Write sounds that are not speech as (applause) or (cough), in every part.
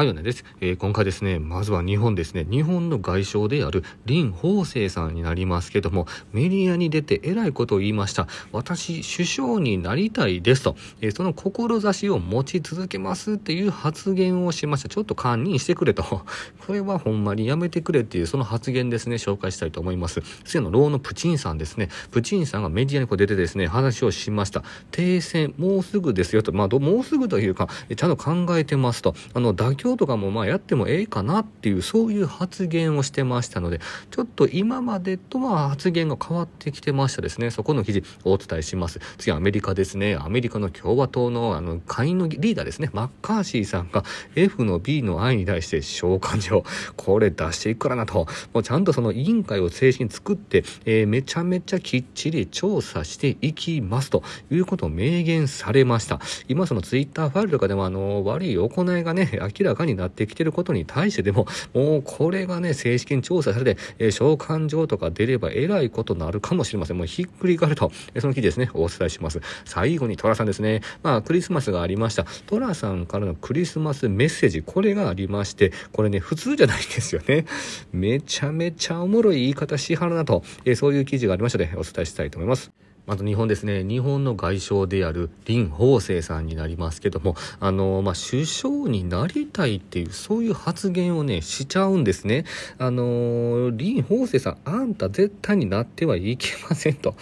はい、米です、えー、今回ですね、まずは日本ですね、日本の外相である林邦生さんになりますけども、メディアに出てえらいことを言いました。私、首相になりたいですと、えー、その志を持ち続けますっていう発言をしました。ちょっと堪忍してくれと。(laughs) これはほんまにやめてくれっていう、その発言ですね、紹介したいと思います。せしの、ローのプチンさんですね、プチンさんがメディアにこう出てですね、話をしました。停戦、もうすぐですよと、まあ、もうすぐというか、ちゃんと考えてますと、あの、妥協強とかもまあやってもええかなっていうそういう発言をしてましたのでちょっと今までとは発言が変わってきてましたですねそこの記事お伝えします次はアメリカですねアメリカの共和党のあの下院のリーダーですねマッカーシーさんが F の B の I に対して召喚状これ出していくからなともうちゃんとその委員会を正式に作って、えー、めちゃめちゃきっちり調査していきますということを明言されました今そのツイッターファイルとかでもあの悪い行いがね明らかかになってきてることに対してでも、(laughs) もうこれがね、正式に調査されて、えー、召喚状とか出ればえらいことになるかもしれません。もうひっくり返ると、えー、その記事ですね、お伝えします。最後にトラさんですね。まあ、クリスマスがありました。トラさんからのクリスマスメッセージ、これがありまして、これね、普通じゃないんですよね。めちゃめちゃおもろい言い方しはるなと、えー、そういう記事がありましたの、ね、で、お伝えしたいと思います。あと日本ですね、日本の外相である林邦生さんになりますけども、あの、まあ、首相になりたいっていう、そういう発言をね、しちゃうんですね。あの、林邦生さん、あんた絶対になってはいけませんと。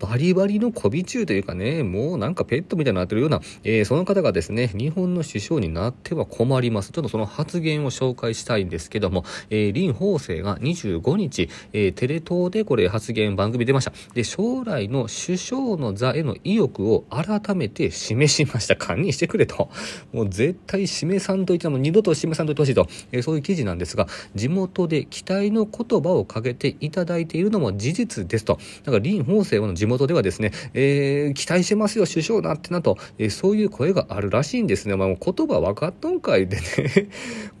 バリバリの媚び中というかね、もうなんかペットみたいになってるような、えー、その方がですね、日本の首相になっては困ります。ちょっとその発言を紹介したいんですけども、えー、林法政が25日、えー、テレ東でこれ発言番組出ました。で、将来の首相の座への意欲を改めて示しました。堪忍してくれと。もう絶対示さんといても二度と示さんといてほしいと、えー、そういう記事なんですが、地元で期待の言葉をかけていただいているのも事実ですと。だから林法生は元ではですね、えー、期待してますよ、首相なってなと、えー、そういう声があるらしいんですね。まあ、言葉分かっとんかいでね (laughs)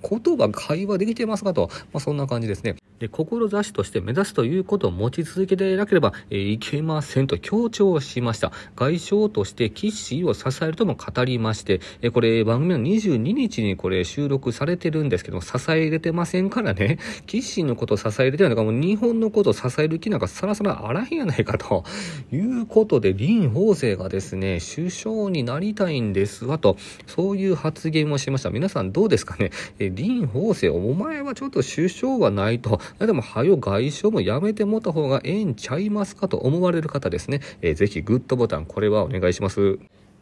言葉会話できてますかと、まあ、そんな感じですね。で志として目指すということを持ち続けていなければ、えいけませんと強調しました外相としてキッシーを支えるとも語りまして、えこれ番組の22日にこれ収録されてるんですけども支え入れてませんからねキッシーのことを支え入れてないのかもう日本のことを支える気なんかさらさらあらへんやないかということで林法政がですね首相になりたいんですわとそういう発言をしました皆さんどうですかね、え林法政お前はちょっと首相はないとでも、はよ外傷もやめてもた方がええんちゃいますかと思われる方ですね、えー、ぜひグッドボタン、これはお願いします。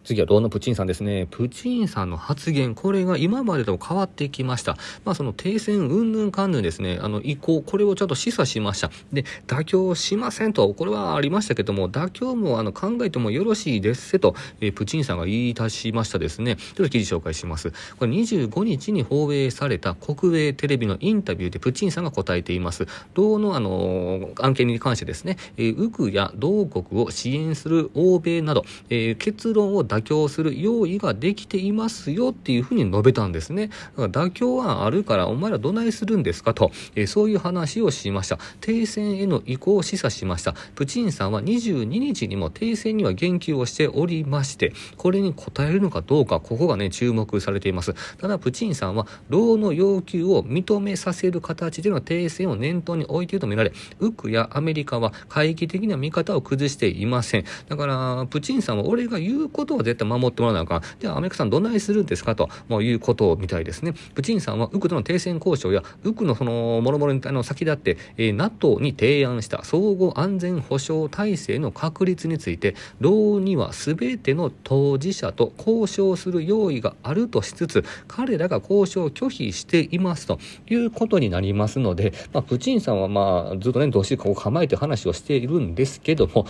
次はどうのプチンさんですね。プチンさんの発言、これが今までと変わってきました。まあ、その停戦うんぬんかんぬんですね。あの、移行、これをちょっと示唆しました。で、妥協しませんと、これはありましたけども、妥協もあの考えてもよろしいですせと、えー、プチンさんが言い出しましたですね。ちょっと記事紹介します。これ25日に放映された国営テレビのインタビューでプチンさんが答えています。同のあの案件に関してですね、えー、ウクや同国を支援する欧米など、えー、結論を出妥協する用意ができていますよっていうふうに述べたんですね。だから妥協案あるからお前らどないするんですかと、えー、そういう話をしました。停戦への移行を示唆しました。プチンさんは22日にも停戦には言及をしておりまして、これに応えるのかどうか、ここがね、注目されています。ただ、プチンさんは、労の要求を認めさせる形での停戦を念頭に置いているとみられ、ウクやアメリカは懐疑的な見方を崩していません。だから、プチンさんは俺が言うことは絶対守ってもらわなあかん。では、アメリカさんどないするんですかと、もういうことみたいですね。プチンさんは、ウクとの停戦交渉や、ウクのその、もろもろにあの先立って、えー、NATO に提案した総合安全保障体制の確立について、同にはすべての当事者と交渉する用意があるとしつつ、彼らが交渉を拒否していますということになりますので、まあ、プチンさんは、まあ、ずっとね、どうしてこ構えて話をしているんですけども、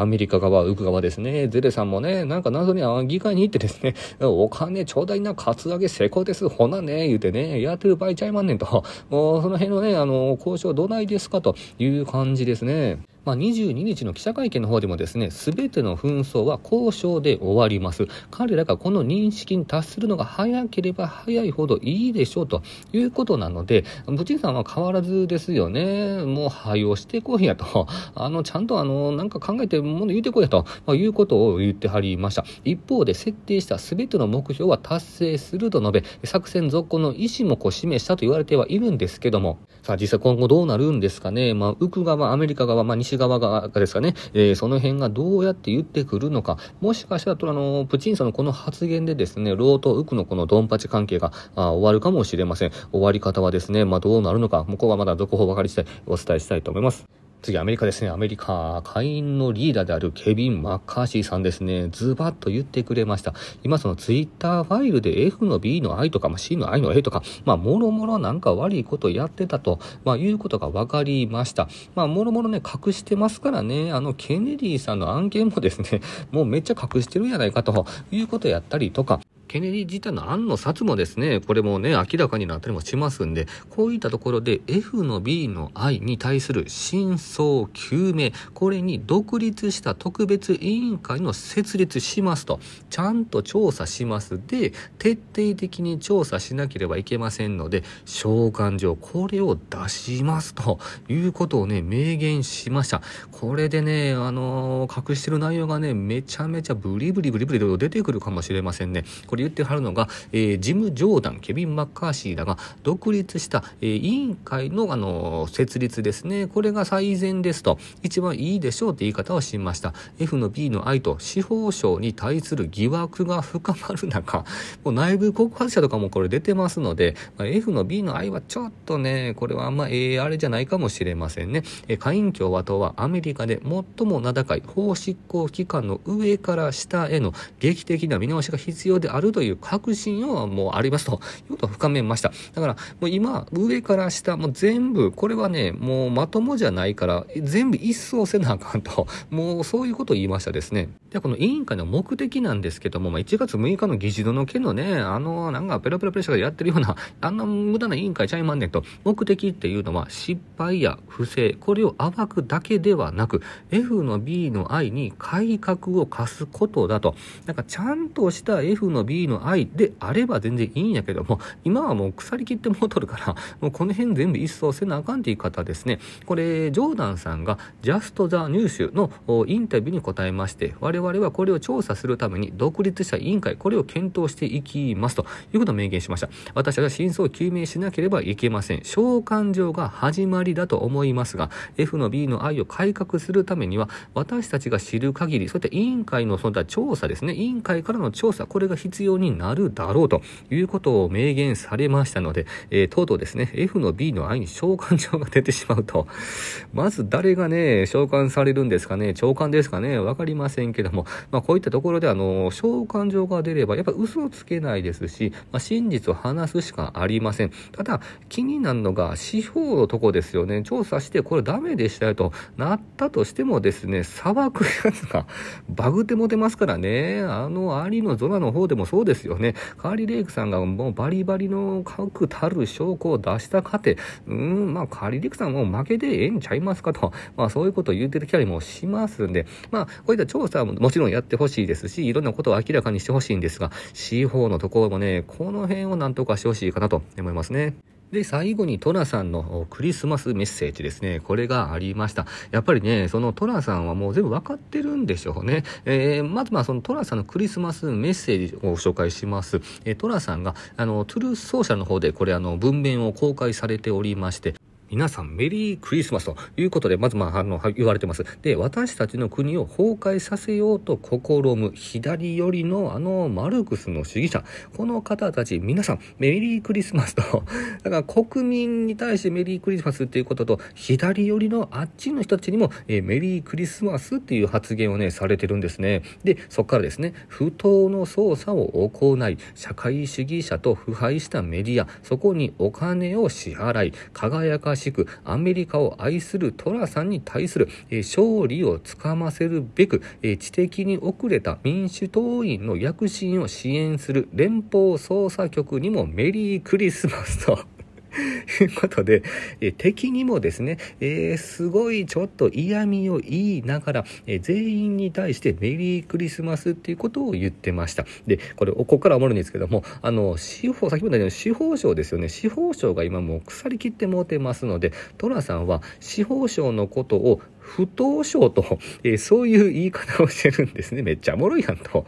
アメリカ側、ウク側ですね、ゼレさんもね、なんか謎にね、議会に行ってですね、(laughs) お金ちょうだいな、カツアゲ成功です、ほなね、言うてね、やってる場合ちゃいまんねんと、もうその辺のね、あの、交渉どないですかという感じですね。まあ、22日の記者会見の方でもですね、すべての紛争は交渉で終わります。彼らがこの認識に達するのが早ければ早いほどいいでしょうということなので、プチンさんは変わらずですよね。もう、配をしてこいやと。あの、ちゃんとあの、なんか考えてもの言うてこいやと、まあ、いうことを言ってはりました。一方で設定したすべての目標は達成すると述べ、作戦続行の意思もこう示したと言われてはいるんですけども、さあ実際今後どうなるんですかね。まあ、ウク側、アメリカ側、まあ、西側がですかね、えー、その辺がどうやって言ってくるのか、もしかしたら、あの、プチンさんのこの発言でですね、老とクのこのドンパチ関係が終わるかもしれません。終わり方はですね、まあ、どうなるのか、向こうはまだ続報ばかりしてお伝えしたいと思います。次、アメリカですね。アメリカ。会員のリーダーであるケビン・マッカーシーさんですね。ズバッと言ってくれました。今、そのツイッターファイルで F の B の I とか、まあ、C の I の A とか、まあ、もろもろなんか悪いことやってたと、まあ、いうことが分かりました。まあ、もろもろね、隠してますからね。あの、ケネディさんの案件もですね、もうめっちゃ隠してるんやないかということやったりとか、ケネディ自体の案の札もですね、これもね、明らかになったりもしますんで、こういったところで F の B の I に対する真相究明、これに独立した特別委員会の設立しますと、ちゃんと調査しますで、徹底的に調査しなければいけませんので、召喚状、これを出しますということをね、明言しました。これでね、あのー、隠してる内容がね、めちゃめちゃブリブリブリブリと出てくるかもしれませんね。これ言ってはるのが、えー、ジム・ジョーダンケビン・マッカーシーらが独立した、えー、委員会の、あの設立ですねこれが最善ですと一番いいでしょうって言い方をしました F の B の I と司法省に対する疑惑が深まる中 (laughs) もう内部告発者とかもこれ出てますので、まあ、F の B の I はちょっとねこれはあんまええー、あれじゃないかもしれませんね、えー、下院共和党はアメリカで最も名高い法執行機関の上から下への劇的な見直しが必要であるるという確信をもうありますということを深めました。だからもう今、上から下、もう全部、これはね、もうまともじゃないから、全部一掃せなあかんと、(laughs) もうそういうことを言いましたですね。で、この委員会の目的なんですけども、まあ、1月6日の議事堂の件のね、あの、なんかペラペラペラしたやってるような、(laughs) あんな無駄な委員会ちゃいまんねんと、目的っていうのは失敗や不正、これを暴くだけではなく、F の B の I に改革を課すことだと、なんかちゃんとした F の B の愛であれば全然いいんやけども、(laughs) 今はもう腐りきってもうとるから、(laughs) もうこの辺全部一掃せなあかんっていう方ですね。これ、ジョーダンさんがジャスト・ the ー e w のインタビューに答えまして、我々はこれを調査するために独立した委員会、これを検討していきますということを明言しました。私が真相を究明しなければいけません。召喚状が始まりだと思いますが、F の B の愛を改革するためには、私たちが知る限り、そういった委員会のその他調査ですね、委員会からの調査、これが必要要になるだろうということを明言されましたので、えー、とうとうですね、F の B の I に召喚状が出てしまうと、(laughs) まず誰がね、召喚されるんですかね、召喚ですかね、わかりませんけども、まあ、こういったところで、あの、召喚状が出れば、やっぱ嘘をつけないですし、まあ、真実を話すしかありません。ただ、気になるのが、司法のとこですよね、調査して、これダメでしたよとなったとしてもですね、砂漠やつがバグって持てますからね、あの、アリの空の方でもそうですよね。カーリー・レイクさんがもうバリバリの確たる証拠を出したかて、うん、まあカーリー・レイクさんも負けでええんちゃいますかと、まあそういうことを言ってきたりもしますんで、まあこういった調査ももちろんやってほしいですし、いろんなことを明らかにしてほしいんですが、C4 のところもね、この辺をなんとかしてほしいかなと思いますね。で、最後にトラさんのクリスマスメッセージですね。これがありました。やっぱりね、そのトラさんはもう全部わかってるんでしょうね。えー、まずまあそのトラさんのクリスマスメッセージを紹介します。えー、トラさんが、あの、トゥルーソーシャルの方でこれあの文面を公開されておりまして、皆さんメリークリスマスということで、まずまあ、あの、言われてます。で、私たちの国を崩壊させようと試む左寄りのあのマルクスの主義者、この方たち、皆さんメリークリスマスと、(laughs) だから国民に対してメリークリスマスっていうことと、左寄りのあっちの人たちにも、えー、メリークリスマスっていう発言をね、されてるんですね。で、そこからですね、不当の捜査を行い、社会主義者と腐敗したメディア、そこにお金を支払い、輝かししくアメリカを愛するトラさんに対する、勝利をつかませるべく、知的に遅れた民主党員の躍進を支援する連邦捜査局にもメリークリスマスとということで、え敵にもですね、えー、すごいちょっと嫌味を言いながら、えー、全員に対してメリークリスマスっていうことを言ってました。で、これ、ここから思うんですけども、あの、司法、先ほど言ったように司法省ですよね。司法省が今もう腐りきってもうてますので、トラさんは司法省のことを不当省と、えー、そういう言い方をしてるんですね。めっちゃおもろいやんと。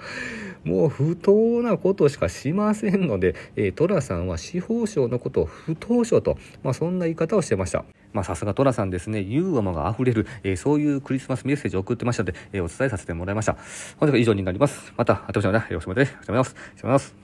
もう不当なことしかしませんので、えー、トラさんは司法省のことを不当省と、まあ、そんな言い方をしてました。まあ、さすがトラさんですね、ユーモアが溢れる、えー、そういうクリスマスメッセージを送ってましたので、えー、お伝えさせてもらいました。本日は以上になります。また、あとおしまいで、よろしくお願いします。お願いします。